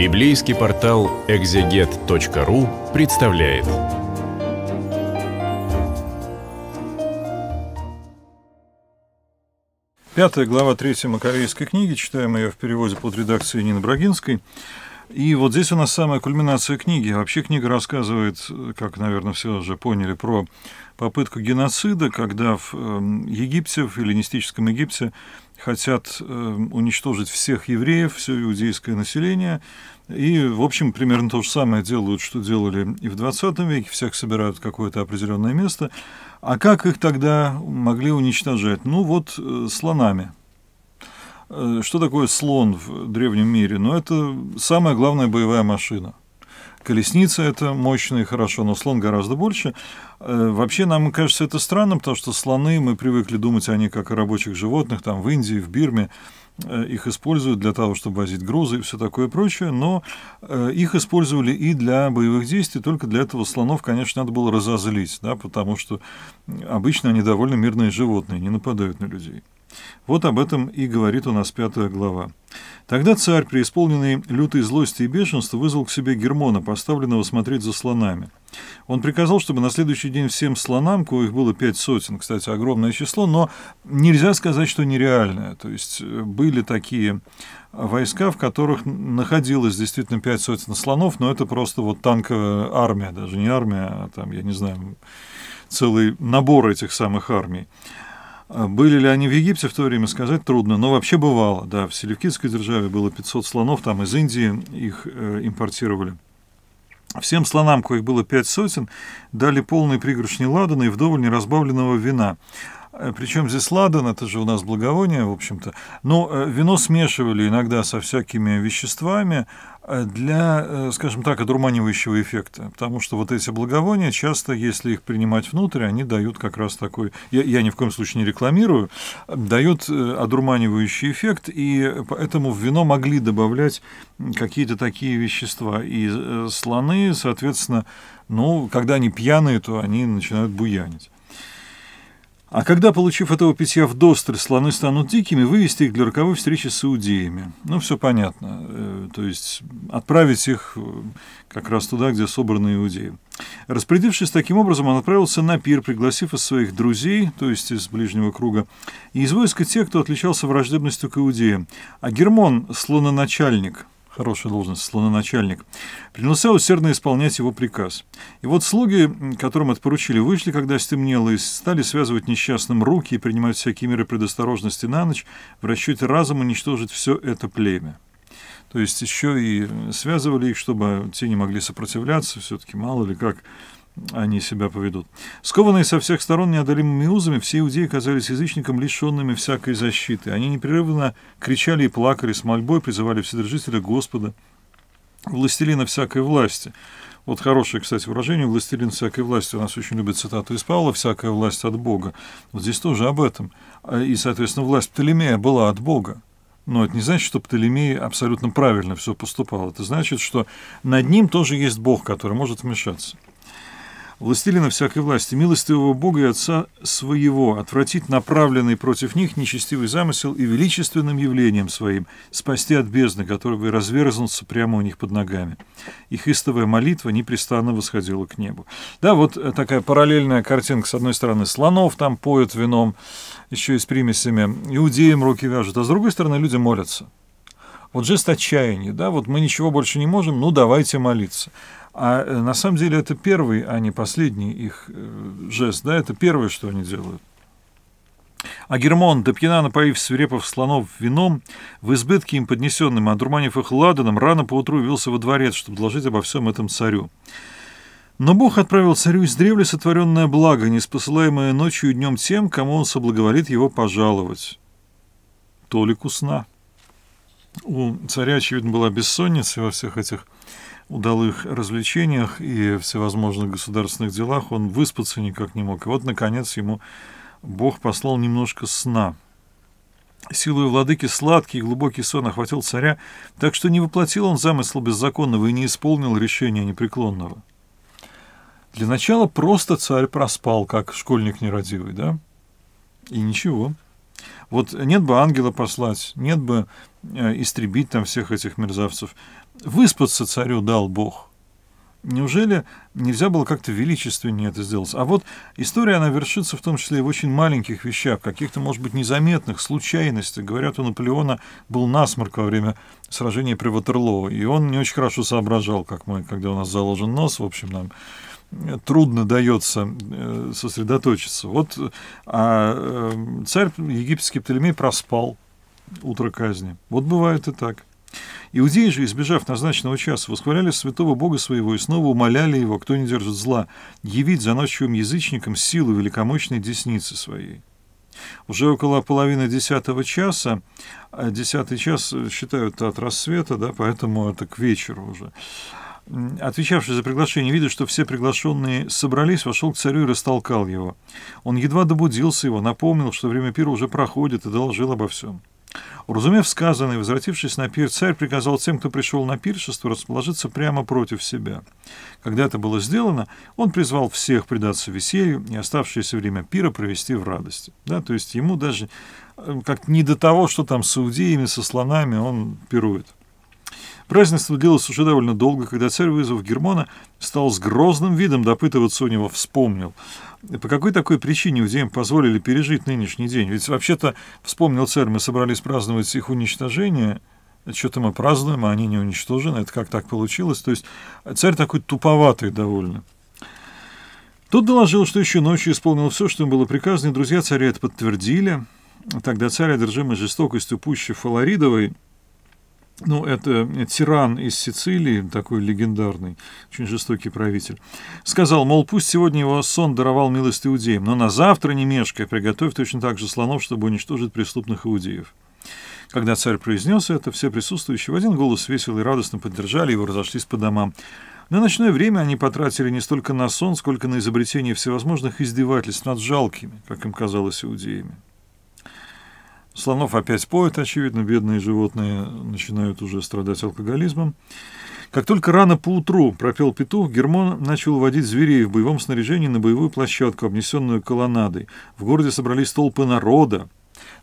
Библейский портал экзегет.ру представляет. Пятая глава Третьей Маковейской книги, читаем ее в переводе под редакцией Нины Брагинской. И вот здесь у нас самая кульминация книги. Вообще книга рассказывает, как, наверное, все уже поняли, про попытку геноцида, когда в эм, Египте, в эллинистическом Египте, хотят эм, уничтожить всех евреев, все иудейское население. И, в общем, примерно то же самое делают, что делали и в 20 веке. Всех собирают в какое-то определенное место. А как их тогда могли уничтожать? Ну вот э, слонами – Э, что такое слон в древнем мире? Ну, это самая главная боевая машина. Колесница это мощная и хорошо, но слон гораздо больше. Э, вообще, нам кажется это странным, потому что слоны, мы привыкли думать о них как о рабочих животных, там в Индии, в Бирме, э, их используют для того, чтобы возить грузы и все такое прочее, но их использовали и для боевых действий, только для этого слонов, конечно, надо было разозлить, да, потому что обычно они довольно мирные животные, не нападают на людей. Вот об этом и говорит у нас пятая глава. Тогда царь, преисполненный лютой злости и бешенства, вызвал к себе Гермона, поставленного смотреть за слонами. Он приказал, чтобы на следующий день всем слонам, коих было пять сотен, кстати, огромное число, но нельзя сказать, что нереальное. То есть э, были такие войска, в которых находилось действительно пять сотен слонов, но это просто вот танковая армия, даже не армия, а там, я не знаю, целый набор этих самых армий. А были ли они в Египте в то время, сказать трудно, но вообще бывало. Да, в Селевкидской державе было 500 слонов, там из Индии их э, импортировали. Всем слонам, коих было пять сотен, дали полный пригоршни ладана и вдоволь неразбавленного вина. Э, Причем здесь ладан, это же у нас благовоние, в общем-то. Но э, вино смешивали иногда со всякими веществами, Э, для, э, скажем так, одурманивающего эффекта. Потому что вот эти благовония часто, если их принимать внутрь, они дают как раз такой, я, я ни в коем случае не рекламирую, дают э, одурманивающий эффект, и поэтому в вино могли добавлять какие-то такие вещества. И слоны, соответственно, ну, когда они пьяные, то они начинают буянить. А когда, получив этого питья вдосталь, слоны станут дикими, вывести их для роковой встречи с иудеями. Ну, все понятно. Э, то есть отправить их э, как раз туда, где собраны иудеи. Распорядившись таким образом, он отправился на пир, пригласив из своих друзей, то есть из ближнего круга, и из войска тех, кто отличался враждебностью к иудеям. А Гермон, слононачальник, хорошая должность, слононачальник, принялся усердно исполнять его приказ. И вот слуги, которым это поручили, вышли, когда стемнело, и стали связывать несчастным руки и принимать всякие меры предосторожности на ночь в расчете разом уничтожить все это племя. То есть еще и связывали их, чтобы те не могли сопротивляться, все-таки мало ли как они себя поведут. Скованные со всех сторон неодолимыми узами, все иудеи казались язычником, лишенными всякой защиты. Они непрерывно кричали и плакали с мольбой, призывали Вседержителя Господа, властелина всякой власти. Вот хорошее, кстати, выражение «властелин всякой власти». У нас очень любят цитату из Павла «всякая власть от Бога». Вот здесь тоже об этом. А, и, соответственно, власть Птолемея была от Бога. Но это не значит, что Птолемей абсолютно правильно все поступал. Это значит, что над ним тоже есть Бог, который может вмешаться властелина всякой власти, милостивого Бога и Отца своего, отвратить направленный против них нечестивый замысел и величественным явлением своим спасти от бездны, которого разверзнутся прямо у них под ногами. Их истовая молитва непрестанно восходила к небу. Да, вот э, такая параллельная картинка, с одной стороны, слонов там поют вином, еще и с примесями, иудеям руки вяжут, а с другой стороны, люди молятся. Вот жест отчаяния, да, вот мы ничего больше не можем, ну давайте молиться. А э, на самом деле это первый, а не последний их э, жест, да, это первое, что они делают. А Гермон, до пьяна напоив свирепов слонов вином, в избытке им поднесенным, одурманив их ладаном, рано поутру явился во дворец, чтобы доложить обо всем этом царю. Но Бог отправил царю из древли сотворенное благо, не неспосылаемое ночью и днем тем, кому он соблаговолит его пожаловать. Толику сна. У царя, очевидно, была бессонница во всех этих удалых развлечениях и всевозможных государственных делах он выспаться никак не мог. И вот, наконец, ему Бог послал немножко сна. силой владыки сладкий и глубокий сон охватил царя, так что не воплотил он замысл беззаконного и не исполнил решения непреклонного. Для начала просто царь проспал, как школьник нерадивый, да? И ничего. Вот нет бы ангела послать, нет бы э, истребить там всех этих мерзавцев, Выспаться царю дал Бог. Неужели нельзя было как-то величественнее это сделать? А вот история, она вершится в том числе и в очень маленьких вещах, каких-то, может быть, незаметных, случайностях. Говорят, у Наполеона был насморк во время сражения при Ватерлоо, и он не очень хорошо соображал, как мы, когда у нас заложен нос, в общем, нам э, трудно дается э, сосредоточиться. Вот а э, царь египетский Птолемей проспал утро казни. Вот бывает и так. Иудеи же, избежав назначенного часа, восхваляли святого Бога своего и снова умоляли его, кто не держит зла, явить заносчивым язычникам силу великомощной десницы своей. Уже около половины десятого часа, а десятый час считают от рассвета, да, поэтому это к вечеру уже, отвечавший за приглашение, видя, что все приглашенные собрались, вошел к царю и растолкал его. Он едва добудился его, напомнил, что время пира уже проходит и доложил обо всем. Уразумев сказанное, возвратившись на пир, царь приказал тем, кто пришел на пиршество, расположиться прямо против себя. Когда это было сделано, он призвал всех предаться веселью и оставшееся время пира провести в радости. Да, то есть ему даже э, как не до того, что там с иудеями, со слонами он пирует. Празднество длилось уже довольно долго, когда царь, вызвав Гермона, стал с грозным видом допытываться у него, вспомнил – по какой такой причине иудеям позволили пережить нынешний день? Ведь вообще-то, вспомнил царь, мы собрались праздновать их уничтожение, что-то мы празднуем, а они не уничтожены, это как так получилось? То есть а царь такой туповатый довольно. Тот доложил, что еще ночью исполнил все, что им было приказано, и друзья царя это подтвердили. Тогда царь, одержимый жестокостью пуще Фаларидовой, ну, это э, тиран из Сицилии, такой легендарный, очень жестокий правитель, сказал, мол, пусть сегодня его сон даровал милость иудеям, но на завтра, не мешкая, приготовь точно так же слонов, чтобы уничтожить преступных иудеев. Когда царь произнес это, все присутствующие в один голос весело и радостно поддержали его, разошлись по домам. На ночное время они потратили не столько на сон, сколько на изобретение всевозможных издевательств над жалкими, как им казалось, иудеями. Слонов опять поют очевидно, бедные животные начинают уже страдать алкоголизмом. Как только рано поутру пропел петух, Гермон начал водить зверей в боевом снаряжении на боевую площадку, обнесенную колоннадой. В городе собрались толпы народа.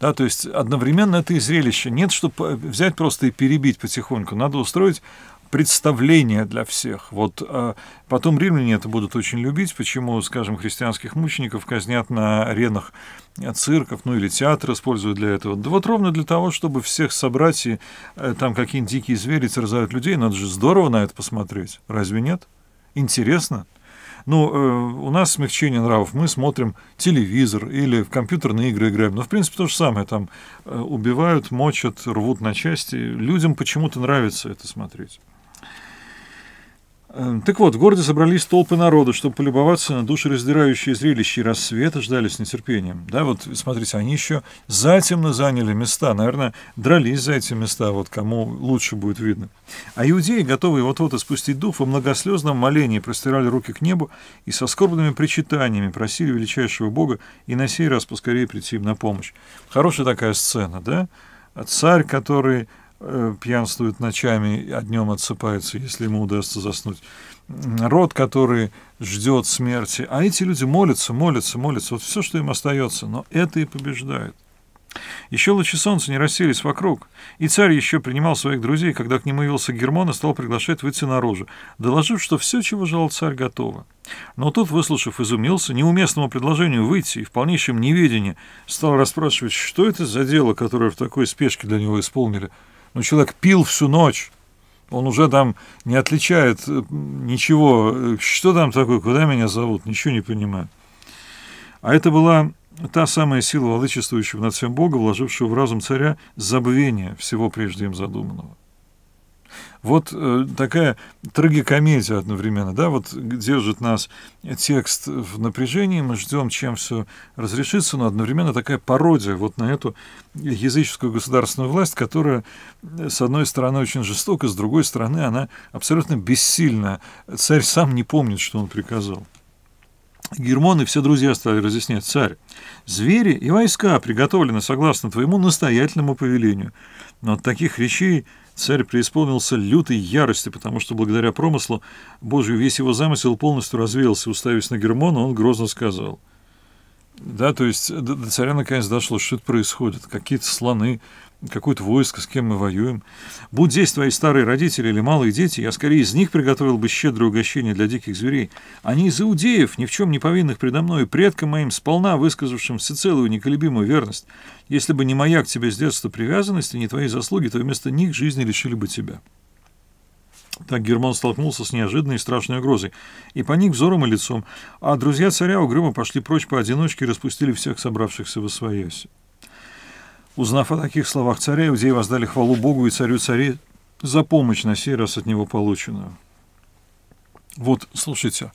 Да, то есть одновременно это и зрелище. Нет, чтобы взять просто и перебить потихоньку. Надо устроить представление для всех. Вот а, потом римляне это будут очень любить, почему, скажем, христианских мучеников казнят на аренах э, цирков, ну или театр используют для этого. Да вот ровно для того, чтобы всех собрать и э, там какие-нибудь дикие звери терзают людей, надо же здорово на это посмотреть, разве нет? Интересно. Ну, э, у нас смягчение нравов. Мы смотрим телевизор или в компьютерные игры играем. Но, в принципе, то же самое. Там э, убивают, мочат, рвут на части. Людям почему-то нравится это смотреть. Эм, так вот, в городе собрались толпы народа, чтобы полюбоваться на душераздирающие зрелище и рассвета, ждали с нетерпением. Да, вот смотрите, они еще затемно заняли места, наверное, дрались за эти места, вот кому лучше будет видно. А иудеи, готовые вот-вот испустить дух, во многослезном молении простирали руки к небу и со скорбными причитаниями просили величайшего Бога и на сей раз поскорее прийти им на помощь. Хорошая такая сцена, да? Царь, который Э, пьянствует ночами, а днем отсыпается, если ему удастся заснуть. Народ, который ждет смерти. А эти люди молятся, молятся, молятся. Вот все, что им остается. Но это и побеждает. Еще лучи солнца не расселись вокруг, и царь еще принимал своих друзей, когда к нему явился Гермон и стал приглашать выйти наружу, доложив, что все, чего желал царь, готово. Но тот, выслушав, изумился неуместному предложению выйти и в полнейшем неведении стал расспрашивать, что это за дело, которое в такой спешке для него исполнили но ну, человек пил всю ночь, он уже там не отличает э, ничего, что там такое, куда меня зовут, ничего не понимает. А это была та самая сила, владычествующего над всем Бога, вложившего в разум царя забвение всего прежде им задуманного. Вот э, такая трагикомедия одновременно, да, вот держит нас текст в напряжении, мы ждем, чем все разрешится, но одновременно такая пародия вот на эту языческую государственную власть, которая, э, с одной стороны, очень жестока, с другой стороны, она абсолютно бессильна. Царь сам не помнит, что он приказал. Гермон и все друзья стали разъяснять, царь, звери и войска приготовлены согласно твоему настоятельному повелению. Но от таких речей Царь преисполнился лютой ярости, потому что благодаря промыслу Божию весь его замысел полностью развеялся. Уставясь на Гермона, он грозно сказал. Да, то есть до царя наконец дошло, что это происходит. Какие-то слоны какое-то войско, с кем мы воюем. Будь здесь твои старые родители или малые дети, я скорее из них приготовил бы щедрое угощение для диких зверей. Они из иудеев, ни в чем не повинных предо мною, предкам моим сполна высказавшим всецелую неколебимую верность. Если бы не моя к тебе с детства привязанность и не твои заслуги, то вместо них жизни лишили бы тебя». Так Герман столкнулся с неожиданной и страшной угрозой и поник взором и лицом, а друзья царя угрюмо пошли прочь поодиночке и распустили всех собравшихся в освоясь. Узнав о таких словах царя, иудеи воздали хвалу Богу и царю царей за помощь на сей раз от него полученную. Вот, слушайте,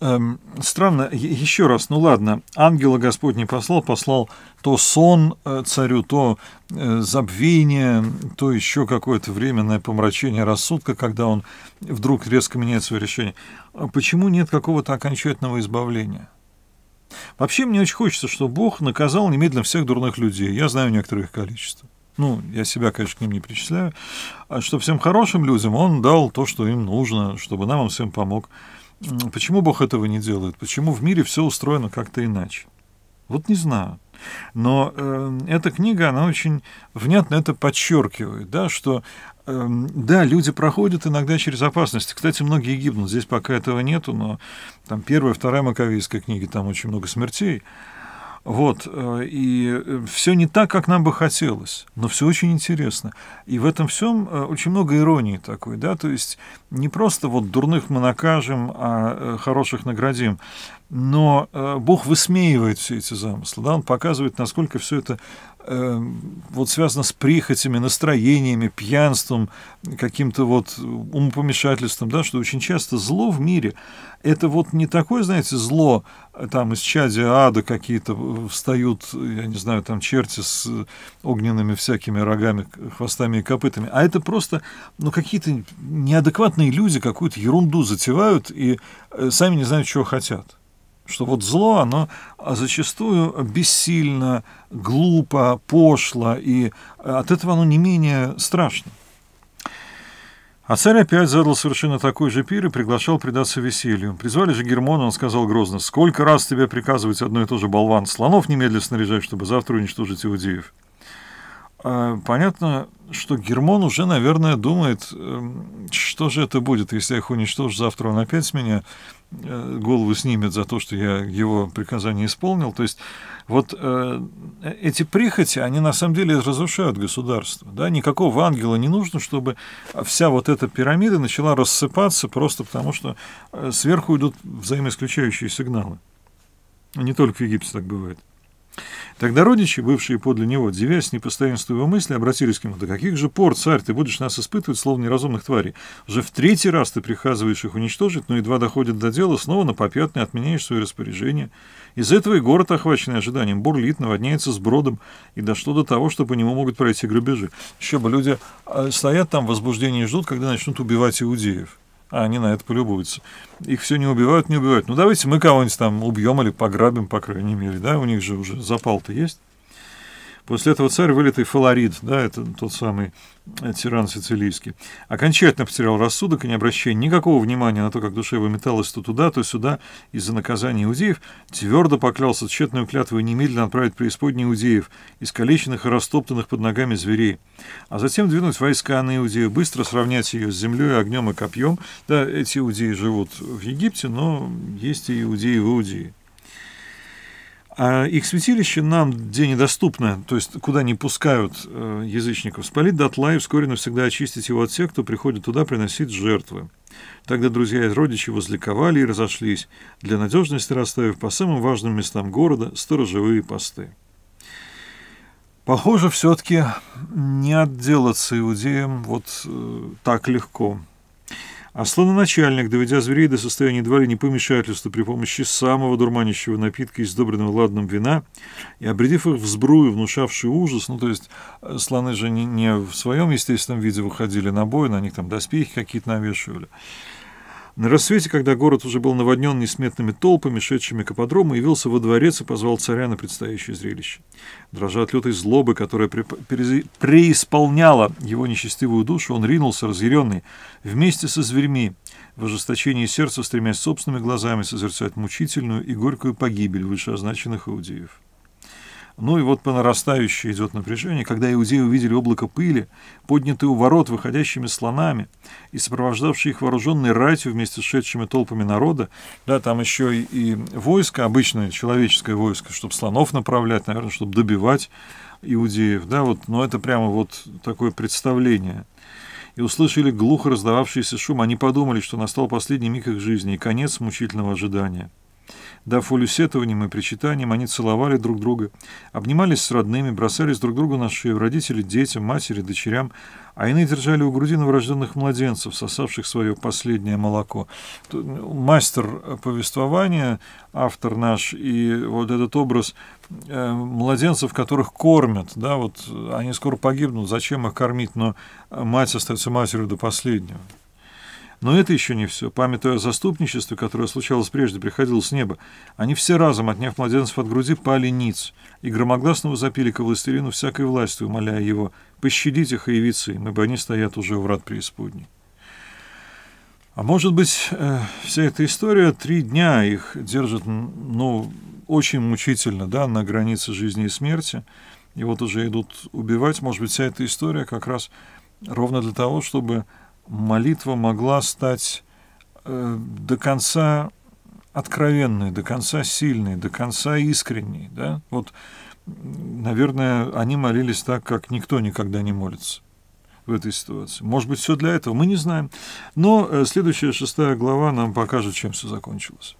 эм, странно, еще раз, ну ладно, ангела Господь не послал, послал то сон э, царю, то э, забвение, то еще какое-то временное помрачение рассудка, когда он вдруг резко меняет свое решение. А почему нет какого-то окончательного избавления? Вообще, мне очень хочется, чтобы Бог наказал немедленно всех дурных людей. Я знаю некоторых их количество. Ну, я себя, конечно, к ним не причисляю. А чтобы всем хорошим людям он дал то, что им нужно, чтобы нам он всем помог. Почему Бог этого не делает? Почему в мире все устроено как-то иначе? Вот не знаю. Но э, эта книга, она очень внятно это подчеркивает, да, что эм, да, люди проходят иногда через опасности. Кстати, многие гибнут. Здесь пока этого нету, но там первая, вторая маковейская книги, там очень много смертей. Вот, э, и э, все не так, как нам бы хотелось, но все очень интересно. И в этом всем э, очень много иронии такой, да, то есть не просто вот дурных мы накажем, а хороших наградим, но Бог высмеивает все эти замыслы, да, он показывает, насколько все это Э, вот связано с прихотями, настроениями, пьянством, каким-то вот умопомешательством, да, что очень часто зло в мире – это вот не такое, знаете, зло, э, там из чади ада какие-то встают, я не знаю, там черти с огненными всякими рогами, хвостами и копытами, а это просто, ну, какие-то неадекватные люди какую-то ерунду затевают и э, сами не знают, чего хотят что вот зло, оно а зачастую бессильно, глупо, пошло, и от этого оно не менее страшно. А царь опять задал совершенно такой же пир и приглашал предаться веселью. Призвали же Гермона, он сказал грозно, «Сколько раз тебе приказывать одно и то же болван? Слонов немедленно снаряжай, чтобы завтра уничтожить иудеев». А, понятно, что Гермон уже, наверное, думает, эм, что же это будет, если я их уничтожу, завтра он опять с меня э, голову снимет за то, что я его приказание исполнил. То есть вот э, эти прихоти, они на самом деле разрушают государство. Да? Никакого ангела не нужно, чтобы вся вот эта пирамида начала рассыпаться просто потому, что э, сверху идут взаимоисключающие сигналы. Не только в Египте так бывает. Тогда родичи, бывшие подле него, девясь непостоянству его мысли, обратились к нему, «Да каких же пор, царь, ты будешь нас испытывать, словно неразумных тварей? Уже в третий раз ты приказываешь их уничтожить, но едва доходит до дела, снова на попятный отменяешь свои распоряжения. Из этого и город, охваченный ожиданием, бурлит, наводняется с бродом, и дошло до того, что по нему могут пройти грабежи. Еще бы люди э, стоят там в возбуждении и ждут, когда начнут убивать иудеев» а они на это полюбуются. Их все не убивают, не убивают. Ну, давайте мы кого-нибудь там убьем или пограбим, по крайней мере, да, у них же уже запал-то есть. После этого царь, вылитый Фаларид, да, это тот самый э, тиран сицилийский, окончательно потерял рассудок и не обращая никакого внимания на то, как душа его металась то туда, то сюда из-за наказания иудеев, твердо поклялся тщетную клятву немедленно отправить преисподней иудеев, искалеченных и растоптанных под ногами зверей, а затем двинуть войска на Иудею, быстро сравнять ее с землей, огнем и копьем. Да, эти иудеи живут в Египте, но есть и иудеи в Иудее. А их святилище нам, где недоступно, то есть куда не пускают э, язычников, спалить дотла и вскоре навсегда очистить его от тех, кто приходит туда приносить жертвы. Тогда друзья и родичи возликовали и разошлись, для надежности расставив по самым важным местам города сторожевые посты. Похоже, все-таки не отделаться иудеям вот э, так легко – а слононачальник, доведя зверей до состояния едва ли не при помощи самого дурманящего напитка, из добренного ладным вина, и обредив их в сбрую, внушавший ужас, ну, то есть э, слоны же не, не в своем естественном виде выходили на бой, на них там доспехи какие-то навешивали, на рассвете, когда город уже был наводнен несметными толпами, шедшими к аподрому, явился во дворец и позвал царя на предстоящее зрелище. Дрожа от лютой злобы, которая преисполняла его нечестивую душу, он ринулся, разъяренный, вместе со зверьми, в ожесточении сердца стремясь собственными глазами созерцать мучительную и горькую погибель вышеозначенных иудеев. Ну и вот по нарастающей идет напряжение, когда иудеи увидели облако пыли, поднятые у ворот выходящими слонами, и сопровождавшие их вооруженной ратью вместе с шедшими толпами народа, да, там еще и, и войско, обычное человеческое войско, чтобы слонов направлять, наверное, чтобы добивать иудеев, да, вот, но это прямо вот такое представление. И услышали глухо раздававшийся шум, они подумали, что настал последний миг их жизни и конец мучительного ожидания. Да, фолю сетованием и причитаниям они целовали друг друга, обнимались с родными, бросались друг другу на шею, родители, детям, матери, дочерям, а иные держали у груди новорожденных младенцев, сосавших свое последнее молоко. Ну, мастер повествования, автор наш, и вот этот образ э, младенцев, которых кормят, да, вот они скоро погибнут, зачем их кормить, но мать остается матерью до последнего. Но это еще не все. Памятуя о заступничестве, которое случалось прежде, приходило с неба, они все разом, отняв младенцев от груди, пали ниц и громогласно возопили к властелину всякой властью, умоляя его «пощадить их и явиться им, ибо они стоят уже у врат преисподней». А может быть, э, вся эта история, три дня их держат, ну, очень мучительно, да, на границе жизни и смерти, и вот уже идут убивать, может быть, вся эта история как раз ровно для того, чтобы молитва могла стать э, до конца откровенной, до конца сильной, до конца искренней. Да? Вот, наверное, они молились так, как никто никогда не молится в этой ситуации. Может быть, все для этого, мы не знаем. Но э, следующая шестая глава нам покажет, чем все закончилось.